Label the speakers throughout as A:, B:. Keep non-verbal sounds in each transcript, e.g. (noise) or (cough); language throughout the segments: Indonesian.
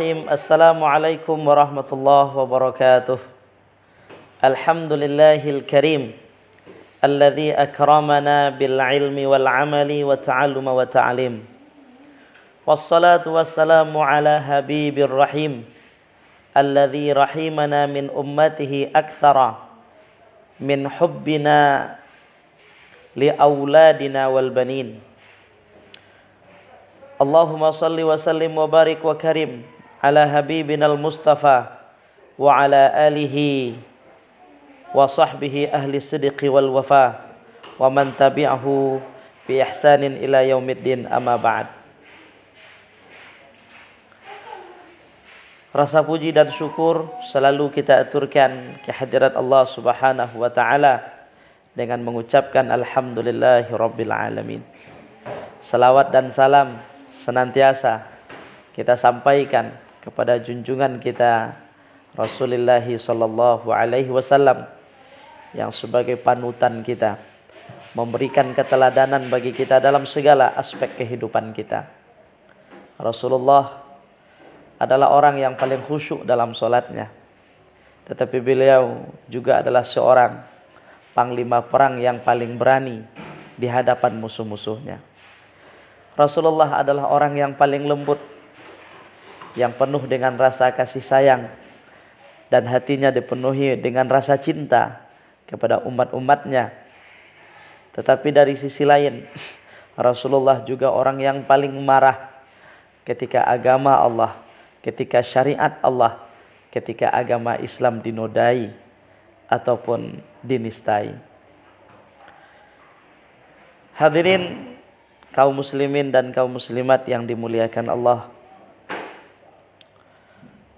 A: الرحيم السلام عليكم ورحمة الله وبركاته الحمد لله الكريم الذي أكرمنا بالعلم والعمل والتعلم والتعليم والصلاة والسلام على حبيب الرحيم الذي رحيمنا من أمته أكثر من حبنا لأولادنا والبنين اللهم صل وسلم وبارك وكرم ala al mustafa wa ala alihi wa sahbihi ahli sidqi wal wafa wa man tabi'ahu bi ihsanin ila yaumiddin amma ba'd Rasa puji dan syukur selalu kita aturkan kehadirat Allah Subhanahu wa taala dengan mengucapkan alhamdulillahi rabbil alamin. Selawat dan salam senantiasa kita sampaikan kepada junjungan kita Rasulullah sallallahu alaihi wasallam yang sebagai panutan kita memberikan keteladanan bagi kita dalam segala aspek kehidupan kita. Rasulullah adalah orang yang paling khusyuk dalam solatnya. Tetapi beliau juga adalah seorang panglima perang yang paling berani di hadapan musuh-musuhnya. Rasulullah adalah orang yang paling lembut yang penuh dengan rasa kasih sayang dan hatinya dipenuhi dengan rasa cinta kepada umat-umatnya. Tetapi dari sisi lain, (laughs) Rasulullah juga orang yang paling marah ketika agama Allah, ketika syariat Allah, ketika agama Islam dinodai ataupun dinistai. Hadirin kaum muslimin dan kaum muslimat yang dimuliakan Allah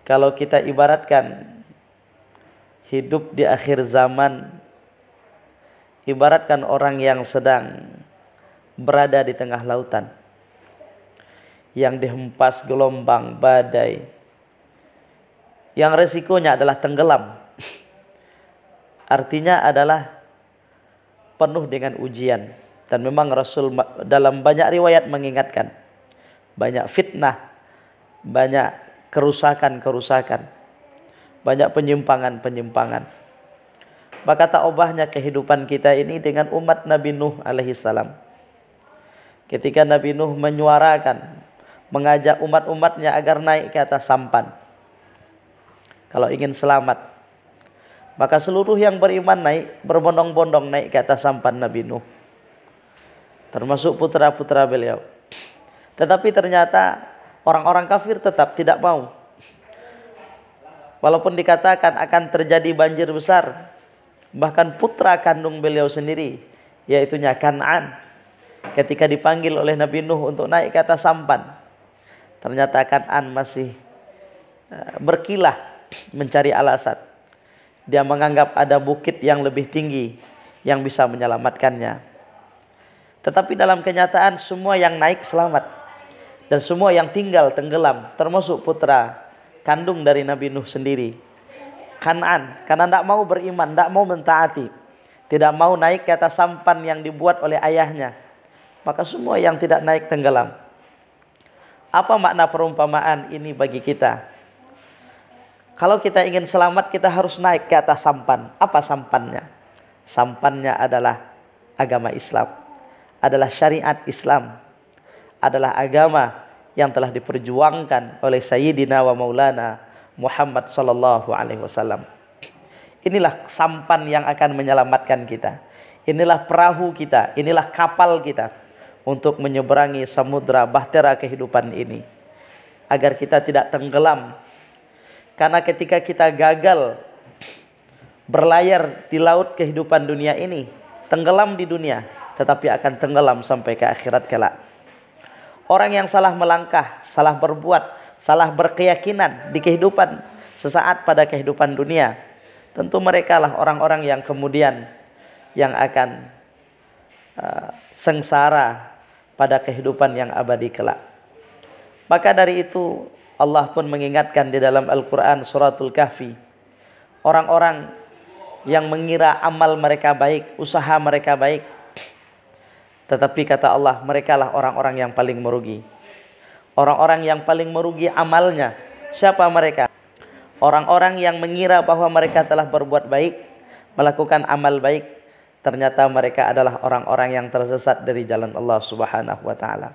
A: kalau kita ibaratkan hidup di akhir zaman ibaratkan orang yang sedang berada di tengah lautan yang dihempas gelombang badai yang resikonya adalah tenggelam (laughs) artinya adalah penuh dengan ujian dan memang Rasul dalam banyak riwayat mengingatkan banyak fitnah banyak kerusakan-kerusakan. Banyak penyimpangan-penyimpangan. Maka tak obahnya kehidupan kita ini dengan umat Nabi Nuh alaihi salam. Ketika Nabi Nuh menyuarakan, mengajak umat-umatnya agar naik ke atas sampan. Kalau ingin selamat. Maka seluruh yang beriman naik, berbondong-bondong naik ke atas sampan Nabi Nuh. Termasuk putra-putra beliau. Tetapi ternyata Orang-orang kafir tetap tidak mau. Walaupun dikatakan akan terjadi banjir besar, bahkan putra kandung beliau sendiri, yaitu Kan'an, ketika dipanggil oleh Nabi Nuh untuk naik ke atas sampan, ternyata Kan'an masih e, berkilah mencari alasan. Dia menganggap ada bukit yang lebih tinggi yang bisa menyelamatkannya. Tetapi dalam kenyataan semua yang naik selamat dan semua yang tinggal tenggelam termasuk putra kandung dari Nabi Nuh sendiri Kanan karena tidak mau beriman tidak mau mentaati tidak mau naik ke atas sampan yang dibuat oleh ayahnya maka semua yang tidak naik tenggelam apa makna perumpamaan ini bagi kita kalau kita ingin selamat kita harus naik ke atas sampan apa sampannya sampannya adalah agama Islam adalah syariat Islam adalah agama yang telah diperjuangkan oleh Sayyidina wa Maulana Muhammad sallallahu alaihi wasallam. Inilah sampan yang akan menyelamatkan kita. Inilah perahu kita, inilah kapal kita untuk menyeberangi samudra bahtera kehidupan ini agar kita tidak tenggelam. Karena ketika kita gagal berlayar di laut kehidupan dunia ini, tenggelam di dunia, tetapi akan tenggelam sampai ke akhirat kelak. Orang yang salah melangkah, salah berbuat, salah berkeyakinan di kehidupan sesaat pada kehidupan dunia. Tentu merekalah orang-orang yang kemudian yang akan uh, sengsara pada kehidupan yang abadi kelak. Maka dari itu Allah pun mengingatkan di dalam Al-Qur'an suratul Kahfi orang-orang yang mengira amal mereka baik, usaha mereka baik, tetapi kata Allah, merekalah orang-orang yang paling merugi. Orang-orang yang paling merugi amalnya. Siapa mereka? Orang-orang yang mengira bahwa mereka telah berbuat baik, melakukan amal baik, ternyata mereka adalah orang-orang yang tersesat dari jalan Allah Subhanahu wa taala.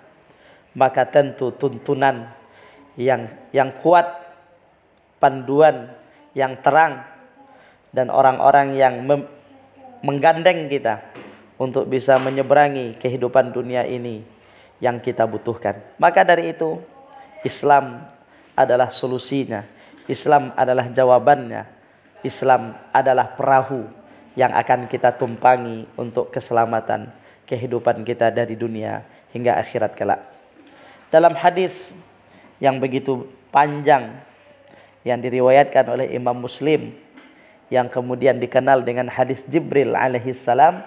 A: Maka tentu tuntunan yang yang kuat, panduan yang terang dan orang-orang yang menggandeng kita untuk bisa menyeberangi kehidupan dunia ini yang kita butuhkan. Maka dari itu, Islam adalah solusinya, Islam adalah jawabannya, Islam adalah perahu yang akan kita tumpangi untuk keselamatan kehidupan kita dari dunia hingga akhirat kelak. Dalam hadis yang begitu panjang yang diriwayatkan oleh Imam Muslim yang kemudian dikenal dengan hadis Jibril alaihi salam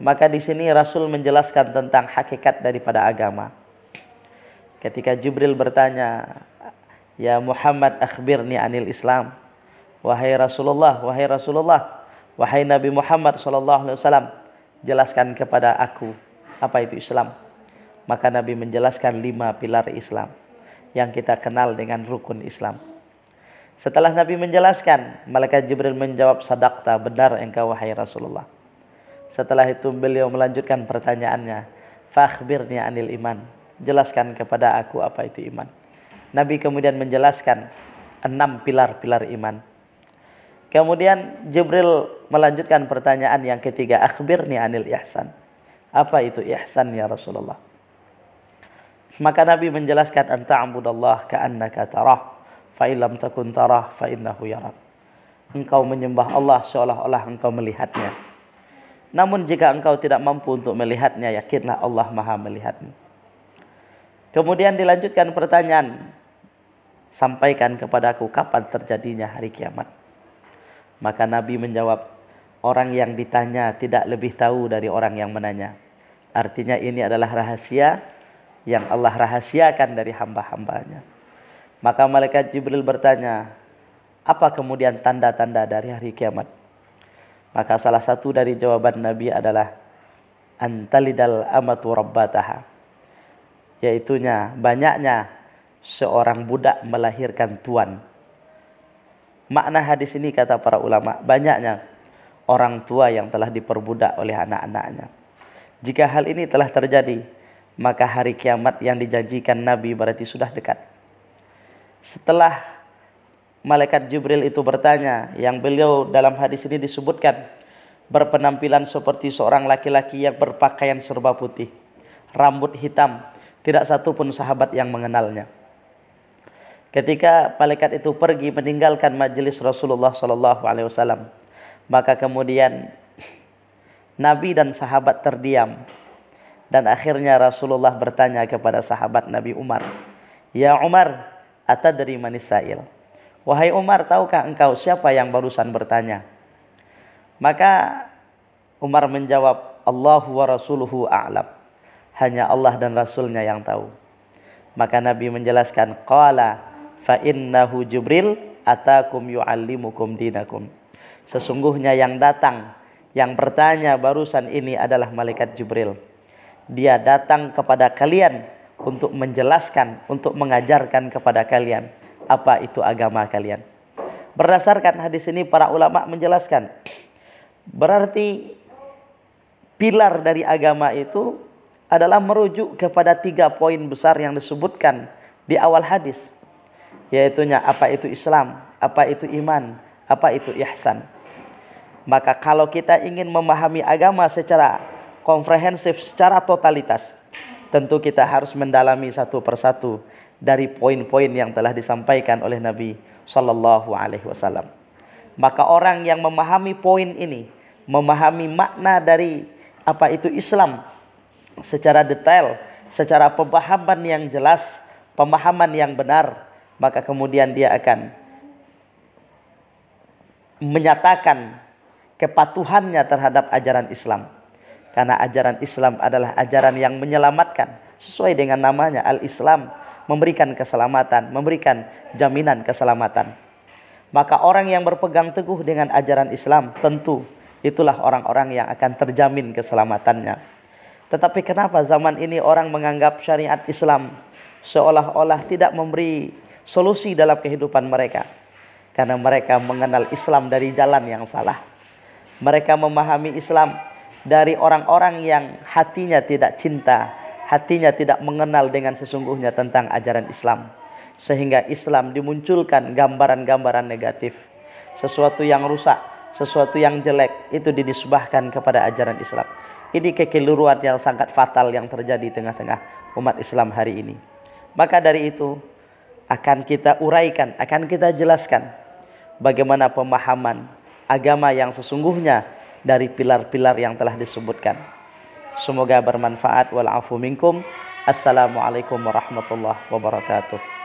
A: maka di sini Rasul menjelaskan tentang hakikat daripada agama. Ketika Jibril bertanya, "Ya Muhammad, akhbirni anil Islam." Wahai Rasulullah, wahai Rasulullah, wahai Nabi Muhammad sallallahu alaihi wasallam, jelaskan kepada aku apa itu Islam. Maka Nabi menjelaskan lima pilar Islam yang kita kenal dengan rukun Islam. Setelah Nabi menjelaskan, malaikat Jibril menjawab, "Sadaqta, benar engkau wahai Rasulullah." Setelah itu beliau melanjutkan pertanyaannya, "Fakhbirni anil iman." Jelaskan kepada aku apa itu iman. Nabi kemudian menjelaskan enam pilar-pilar iman. Kemudian Jibril melanjutkan pertanyaan yang ketiga, "Akhbirni anil ihsan." Apa itu ihsan ya Rasulullah? Maka Nabi menjelaskan ka ka'annaka tarah fa illam takun tarah fa innahu yarak. Engkau menyembah Allah seolah-olah engkau melihatnya namun jika engkau tidak mampu untuk melihatnya, yakinlah Allah Maha melihatmu. Kemudian dilanjutkan pertanyaan, sampaikan kepadaku kapan terjadinya hari kiamat. Maka Nabi menjawab, orang yang ditanya tidak lebih tahu dari orang yang menanya. Artinya ini adalah rahasia yang Allah rahasiakan dari hamba-hambanya. Maka malaikat Jibril bertanya, apa kemudian tanda-tanda dari hari kiamat? Maka salah satu dari jawaban Nabi adalah antalidal amatu rabbataha. Yaitunya banyaknya seorang budak melahirkan tuan. Makna hadis ini kata para ulama, banyaknya orang tua yang telah diperbudak oleh anak-anaknya. Jika hal ini telah terjadi, maka hari kiamat yang dijanjikan Nabi berarti sudah dekat. Setelah malaikat Jibril itu bertanya yang beliau dalam hadis ini disebutkan berpenampilan seperti seorang laki-laki yang berpakaian serba putih, rambut hitam, tidak satu pun sahabat yang mengenalnya. Ketika malaikat itu pergi meninggalkan majelis Rasulullah Shallallahu Alaihi Wasallam, maka kemudian (clears throat) Nabi dan sahabat terdiam dan akhirnya Rasulullah bertanya kepada sahabat Nabi Umar, Ya Umar, atad dari manis sa'il. Wahai Umar, tahukah engkau siapa yang barusan bertanya? Maka Umar menjawab, Allahu wa rasuluhu a'lam. Hanya Allah dan Rasulnya yang tahu. Maka Nabi menjelaskan, Qala fa innahu Jibril atakum yu'allimukum dinakum. Sesungguhnya yang datang, yang bertanya barusan ini adalah malaikat Jibril. Dia datang kepada kalian untuk menjelaskan, untuk mengajarkan kepada kalian apa itu agama kalian. Berdasarkan hadis ini para ulama menjelaskan berarti pilar dari agama itu adalah merujuk kepada tiga poin besar yang disebutkan di awal hadis yaitunya apa itu Islam, apa itu iman, apa itu ihsan. Maka kalau kita ingin memahami agama secara komprehensif, secara totalitas, tentu kita harus mendalami satu persatu dari poin-poin yang telah disampaikan oleh Nabi Shallallahu Alaihi Wasallam. Maka orang yang memahami poin ini, memahami makna dari apa itu Islam secara detail, secara pemahaman yang jelas, pemahaman yang benar, maka kemudian dia akan menyatakan kepatuhannya terhadap ajaran Islam. Karena ajaran Islam adalah ajaran yang menyelamatkan sesuai dengan namanya Al-Islam memberikan keselamatan, memberikan jaminan keselamatan. Maka orang yang berpegang teguh dengan ajaran Islam tentu itulah orang-orang yang akan terjamin keselamatannya. Tetapi kenapa zaman ini orang menganggap syariat Islam seolah-olah tidak memberi solusi dalam kehidupan mereka? Karena mereka mengenal Islam dari jalan yang salah. Mereka memahami Islam dari orang-orang yang hatinya tidak cinta hatinya tidak mengenal dengan sesungguhnya tentang ajaran Islam. Sehingga Islam dimunculkan gambaran-gambaran negatif. Sesuatu yang rusak, sesuatu yang jelek itu dinisbahkan kepada ajaran Islam. Ini kekeliruan yang sangat fatal yang terjadi tengah-tengah umat Islam hari ini. Maka dari itu akan kita uraikan, akan kita jelaskan bagaimana pemahaman agama yang sesungguhnya dari pilar-pilar yang telah disebutkan. Semoga bermanfaat Wal'afu minkum. Assalamualaikum warahmatullahi wabarakatuh.